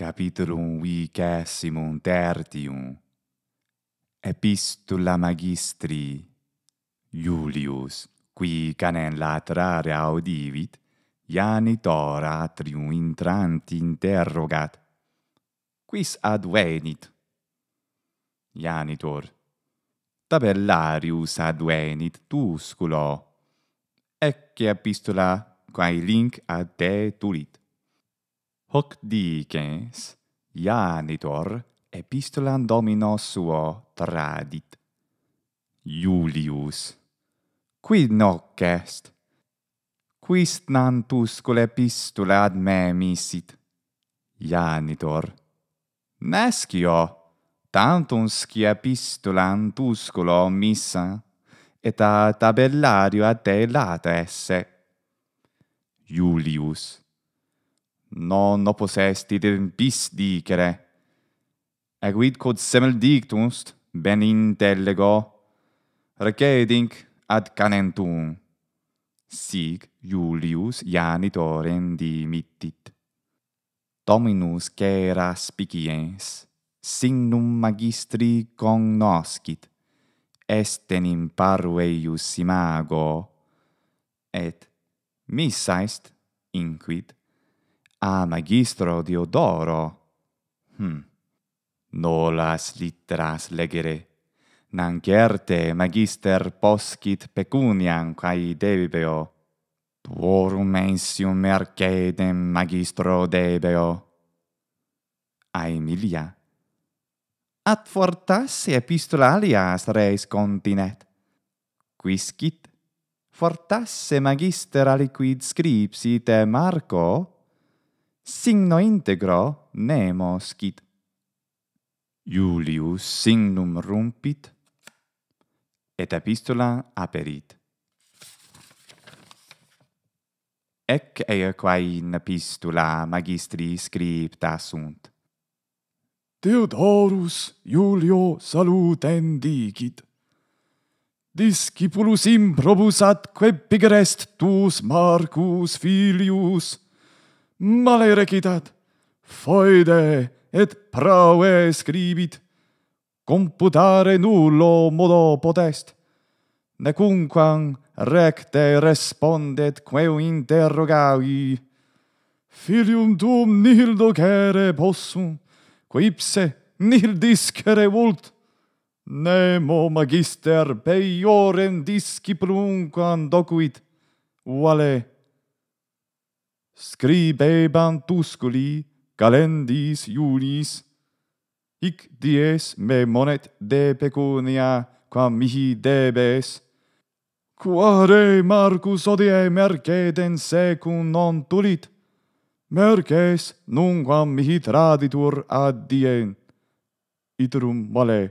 Capitulum vicesimum tertium Epistula magistri Julius, qui canen latrare audivit, janit ATRIUM intranti interrogat. Quis advenit? Janitor. Tabellarius advenit tusculo. Ecce epistula quae link ad te tulit hoc dicens Janitor epistolam domino suo tradit. Julius, quid noc est? Quis nantuscul epistula ad me misit? Janitor, nescio, tantum sci epistulam tusculo missa, et a tabellario a te late esse. Julius, non no possest id in bis dicere aguid quod semel dictumst ben in tellego ad canentum sic iulius janitorem dimittit dominus quaera spiciens signum magistri cognoscit est enim parveius iussimago et missaest inquit a magistro Diodoro. Hm. Nolas litteras legere. Nangerte magister poscit pecuniam quae debeo. Tuorum mensium mercedem magistro debeo. A Emilia. At fortas epistola alias res continet. Quiscit? Fortasse magister aliquid scripsi Marco? signo integro nemo scit. Julius signum rumpit, et epistola aperit. Ec ea qua in epistola magistri scripta sunt. Theodorus Julio salutem dicit. Discipulus improbus atque pigrest tus Marcus filius male recitat, foide et praue scribit, computare nullo modo potest, necunquam recte respondet queu interrogavi, filium tuum nil docere possum, quipse nil discere vult, nemo magister peiorem disciplunquam docuit, vale, scribebant usculi calendis iulis, hic dies me monet de pecunia quam mihi debes, quare Marcus odie mercedem secum non tulit, merces nunquam mihi traditur ad dien, iterum vale.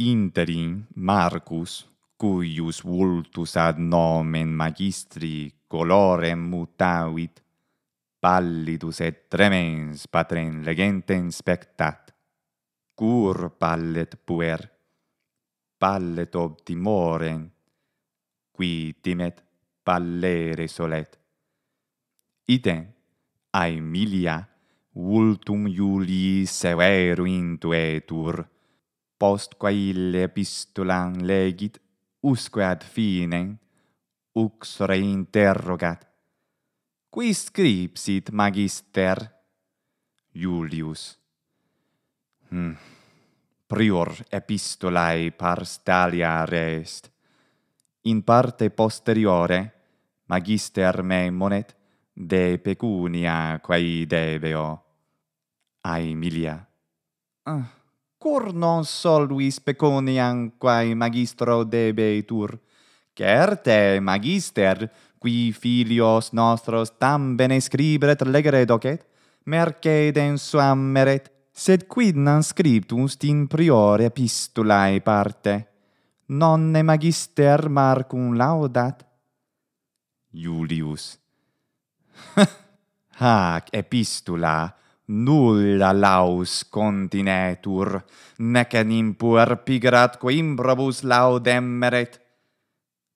Interim Marcus, cuius vultus ad nomen magistri colorem mutavit, pallidus et tremens patren legentem spectat. Cur pallet puer? Pallet ob timoren, qui timet pallere solet. Iten, aemilia, vultum Iulii severu intuetur, post quae ille epistulam legit, usque ad finem ux interrogat qui scripsit magister iulius Hm, prior epistolae pars dalia rest in parte posteriore magister memonet de pecunia quae debeo aemilia ah cur non soluis peconiam quae magistro debetur? Certe, magister, qui filios nostros tam bene scribret legere docet, merce den suam meret, sed quid non scriptust in priore epistulae parte? Nonne magister marcum laudat? Iulius. Hac, Hac, epistula! Nulla laus continetur, enim puer pigrat quae imbrobus laudem meret.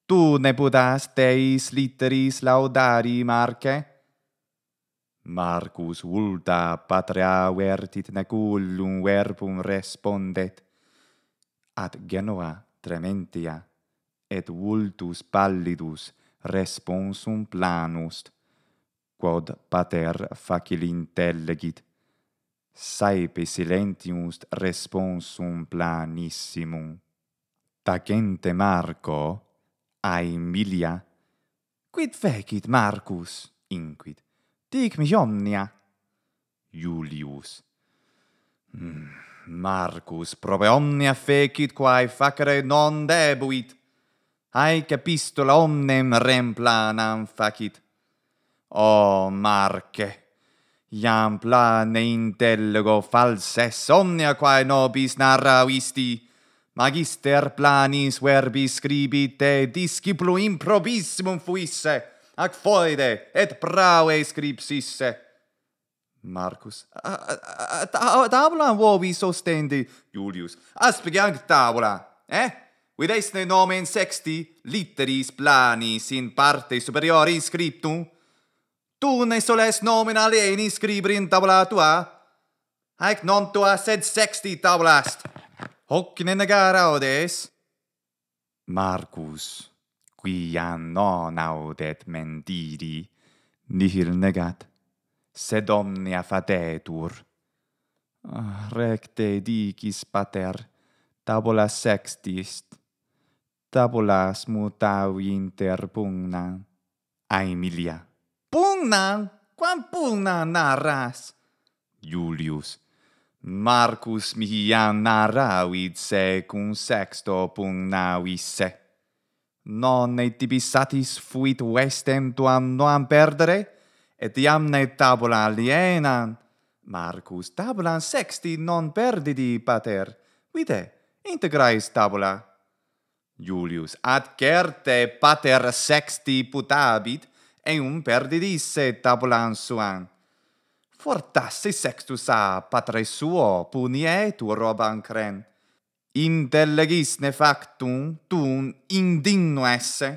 Tu ne pudas teis litteris laudari, Marce? Marcus vulta patria vertit neculum verbum respondet, ad Genoa trementia, et vultus pallidus responsum planust, quod pater facil intelegit saepe silentius responsum planissimum. Tacente Marco, ae milia, quid fecit Marcus? inquit. Dic mi omnia. Iulius, mm, Marcus probe omnia fecit quae facere non debuit. Ae capistula omnem remplanam facit. O oh, Marce! iam plane intellego falses omnia quae nobis visti. magister planis verbis scribite discipulo improbissimum fuisse, ac foide et prave scripsisse. Marcus, tabula vobis sostendi, Julius, aspigiant tabula, eh? Vid nomen sexti litteris planis in parte superiori scriptum? Tu ne soles nomen alieni scribri in tabula tua? Haec non tua sed sexti tabulast. Hoc ne negar audes? Marcus, quia non audet mentiri, nihil negat, sed omnia fatetur. Ah, recte dicis pater, tabula sextist, tabulas mutau interpugna. Aemilia. Aemilia pugna quam pugna narras Julius Marcus mihi narravit se cum sexto pugna visse non ne tibi satis fuit vestem tuam non perdere et iam ne tabula aliena Marcus tabula sexti non perdidi pater vide integrais tabula Julius ad certe pater sexti putabit eum perdidis se tabulam suam. Fortassi sextus a patre suo punie tu roban cren. Intellegis ne factum tun indigno esse.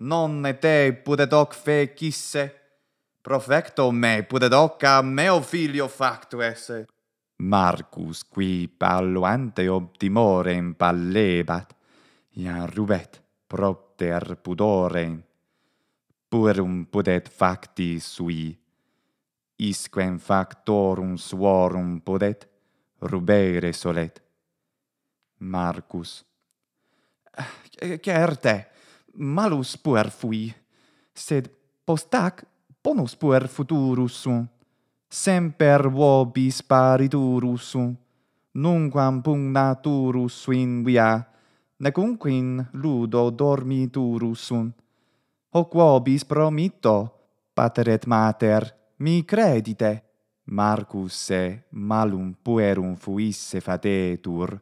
Non ne te pudet hoc fecisse. Profecto me pudet hoc a meo filio factu esse. Marcus qui palluante ob timorem pallebat, ian rubet propter pudorem purum pudet facti sui. Isquem factorum suorum pudet rubere solet. Marcus. Eh, certe, malus puer fui, sed postac bonus puer futurus semper vobis pariturus nunquam pugnaturus in via nec ludo dormiturus sunt hoc vobis promitto, pater et mater, mi credite. Marcus se malum puerum fuisse fatetur,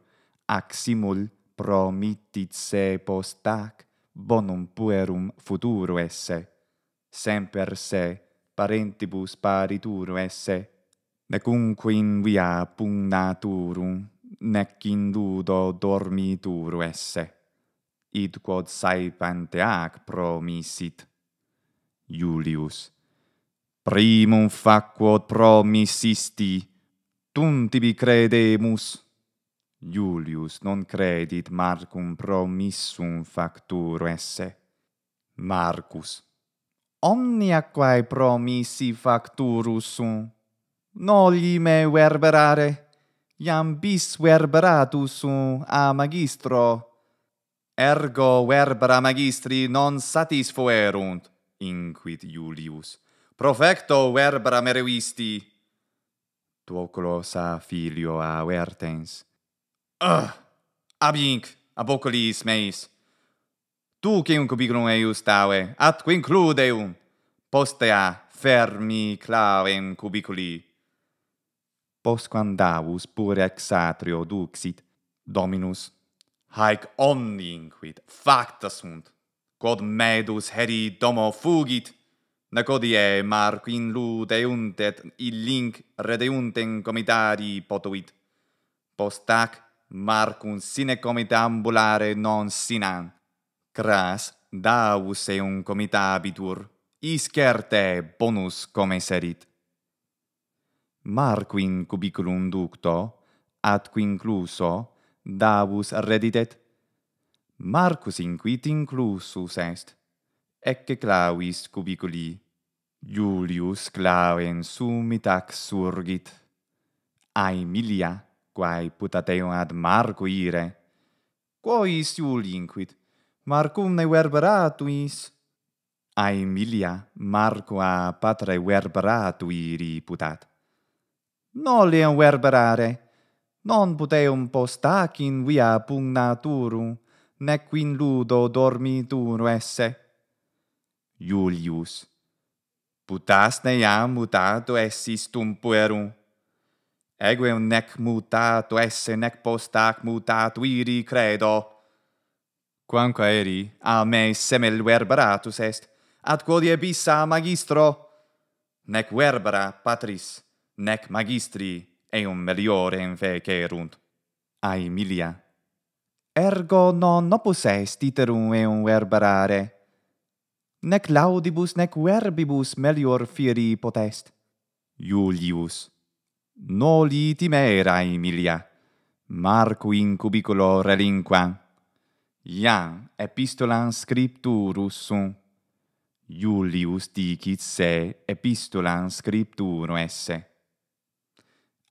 ac simul promittit se ac bonum puerum futuro esse. Semper se parentibus parituro esse, necunque in via pugnaturum, nec in dudo dormituro esse id quod ac promisit. Iulius, primum fac quod promisisti, tum tibi credemus. Iulius non credit Marcum promissum facturo esse. Marcus, omnia quae promissi facturus sum, Nolli me verberare, iam bis verberatus a magistro. Ergo verbra magistri non satis fuerunt, inquit Iulius. Profecto verbra meruisti! Tuoculos a filio a vertens. inc, Abinc, apocalis meis! Tu quincubiglum eius tave, atque includeum! Postea fermi clavem cubiculi! Posquam davus pure ex atrio duxit, dominus haec omni inquit facta sunt, quod medus heri domo fugit, ne quod ie marc in lu illinc redeunten comitarii potuit. Post hac marcum sine comitambulare ambulare non sinan, cras davus eum comitabitur, iscerte bonus comeserit. Marcum cubiculum ducto, atque incluso, davus reddidet Marcus inquit inclusus est ecce clavis cubiculi Julius claven sumit itax surgit Aemilia, Emilia quae putateo ad Marco ire quo is Julius inquit Marcum ne verberatuis Aemilia, Emilia Marco a patre verberatui iri putat Nolle un verberare non puteum postac in via pugna nec in ludo dormi esse. Iulius, putas ne iam mutato essis tum puerum, egueum nec mutato esse, nec postac mutato iri credo. Quanqua eri, a me semel verbaratus est, ad quod iebissa magistro, nec verbara patris, nec magistri, eum meliore in fe cerunt. A Emilia. Ergo non opus est iterum eum verbarare. Nec laudibus, nec verbibus melior firi potest. Julius. Noli timera, Emilia. Marcu in cubiculo relinqua. Ia epistolam scripturus sum. Julius dicit se epistolam scripturum esse.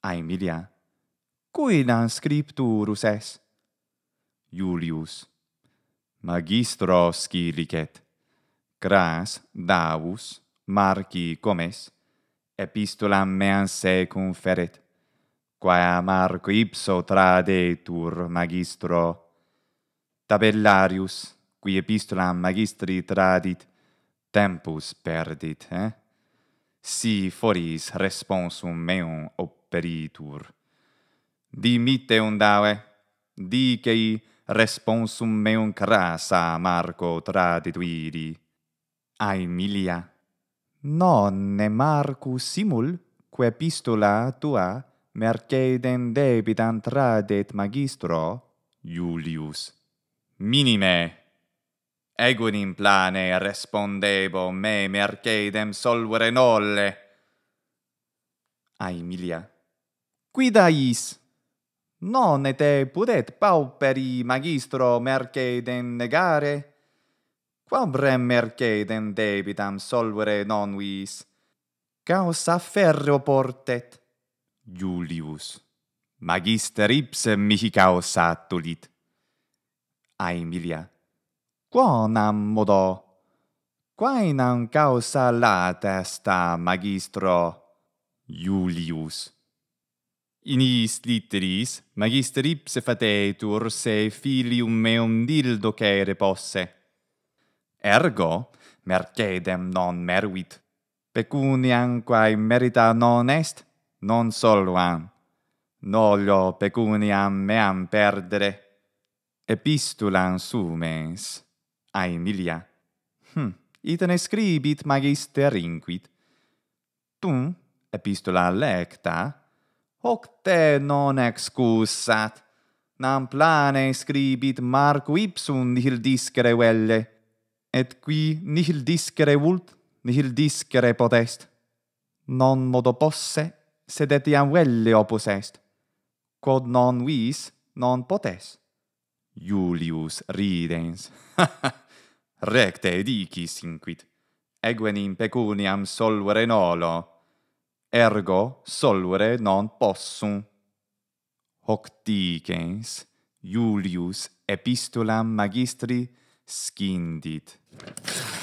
Aemilia. Cui nan scripturus es? Iulius. Magistro scilicet. Cras, davus, marci comes, epistulam meam se conferet, quae marco ipso tradetur magistro. Tabellarius, qui epistulam magistri tradit, tempus perdit, eh? Si foris responsum meum op peritur. Dimite undave, dicei responsum meum crasa Marco tradituiri. Aemilia, non ne Marcus simul, quae epistola tua mercedem debitam tradet magistro Julius. Minime, egun in plane respondebo me mercedem solvere nolle. Aemilia, Quida is? Non et pudet pauperi magistro mercedem negare? Quam rem mercedem debitam solvere non vis? Caos afferre portet? Julius. Magister ipse mihi caos attulit. Aemilia. Quonam modo? nam causa latest a magistro? Iulius? Julius in his litteris magister ipse fatetur se filium meum dildo docere posse. Ergo, mercedem non meruit, pecuniam quae merita non est, non soluam. Nolio pecuniam meam perdere. Epistulam sumes, a Emilia. Hm, itene scribit magister inquit. Tum, epistula lecta, hoc te non excusat. Nam plane scribit Marco ipsum nihil discere velle, et qui nihil discere vult, nihil discere potest. Non modo posse, sed etiam velle opus est. Quod non vis, non potes. Julius ridens. Recte dicis inquit. Eguenim pecuniam solvere nolo ergo solvere non possum. Hoc dicens Iulius epistulam magistri scindit.